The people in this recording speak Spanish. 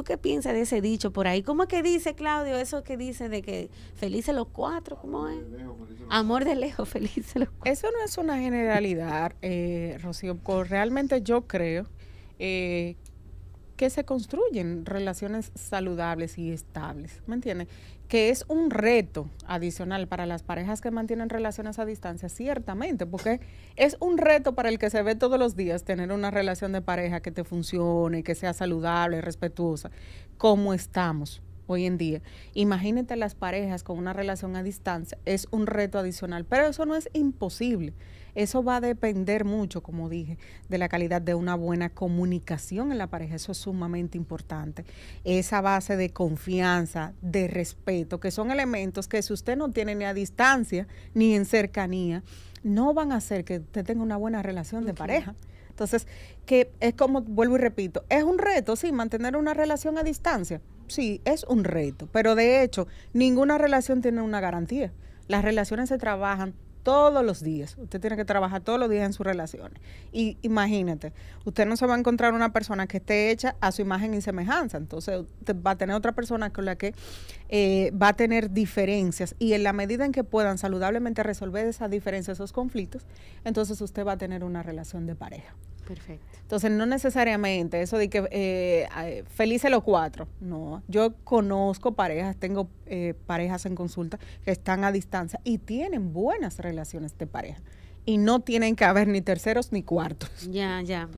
¿Tú qué piensas de ese dicho por ahí? ¿Cómo es que dice, Claudio, eso que dice de que felices los cuatro? ¿Cómo es? Amor de lejos, felices los cuatro. Eso no es una generalidad, eh, Rocío. Realmente yo creo eh, que se construyen relaciones saludables y estables, ¿me entiendes? Que es un reto adicional para las parejas que mantienen relaciones a distancia, ciertamente, porque es un reto para el que se ve todos los días tener una relación de pareja que te funcione, que sea saludable, respetuosa, como estamos hoy en día. Imagínate las parejas con una relación a distancia, es un reto adicional, pero eso no es imposible. Eso va a depender mucho, como dije, de la calidad de una buena comunicación en la pareja. Eso es sumamente importante. Esa base de confianza, de respeto, que son elementos que si usted no tiene ni a distancia ni en cercanía, no van a hacer que usted tenga una buena relación de pareja. Entonces, que es como, vuelvo y repito, es un reto, sí, mantener una relación a distancia. Sí, es un reto, pero de hecho, ninguna relación tiene una garantía. Las relaciones se trabajan todos los días. Usted tiene que trabajar todos los días en sus relaciones. Y imagínate, usted no se va a encontrar una persona que esté hecha a su imagen y semejanza. Entonces, usted va a tener otra persona con la que eh, va a tener diferencias. Y en la medida en que puedan saludablemente resolver esas diferencias, esos conflictos, entonces usted va a tener una relación de pareja. Perfecto. Entonces, no necesariamente eso de que eh, eh, felices los cuatro. No, yo conozco parejas, tengo eh, parejas en consulta que están a distancia y tienen buenas relaciones de pareja. Y no tienen que haber ni terceros ni cuartos. Ya, ya.